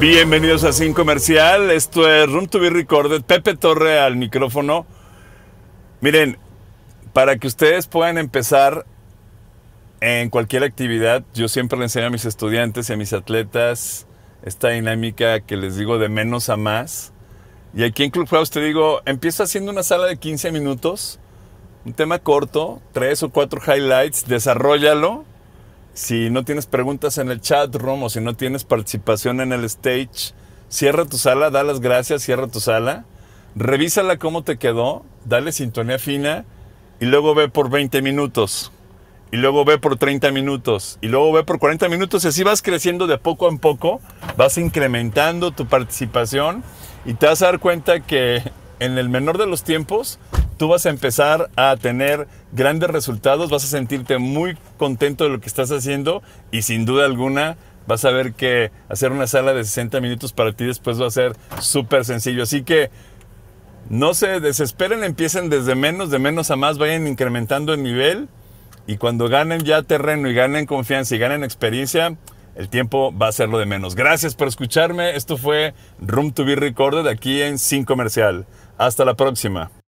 Bienvenidos a Sin Comercial, esto es Room to be Recorded, Pepe Torre al micrófono. Miren, para que ustedes puedan empezar en cualquier actividad, yo siempre le enseño a mis estudiantes y a mis atletas esta dinámica que les digo de menos a más. Y aquí en Club te digo, empieza haciendo una sala de 15 minutos, un tema corto, tres o cuatro highlights, desarrollalo si no tienes preguntas en el chat room o si no tienes participación en el stage, cierra tu sala, da las gracias, cierra tu sala, revísala cómo te quedó, dale sintonía fina y luego ve por 20 minutos. Y luego ve por 30 minutos. Y luego ve por 40 minutos. Y así vas creciendo de poco en poco. Vas incrementando tu participación. Y te vas a dar cuenta que en el menor de los tiempos tú vas a empezar a tener grandes resultados, vas a sentirte muy contento de lo que estás haciendo y sin duda alguna vas a ver que hacer una sala de 60 minutos para ti después va a ser súper sencillo. Así que no se desesperen, empiecen desde menos, de menos a más, vayan incrementando el nivel y cuando ganen ya terreno y ganen confianza y ganen experiencia, el tiempo va a ser lo de menos. Gracias por escucharme. Esto fue Room to be Recorded aquí en Sin Comercial. Hasta la próxima.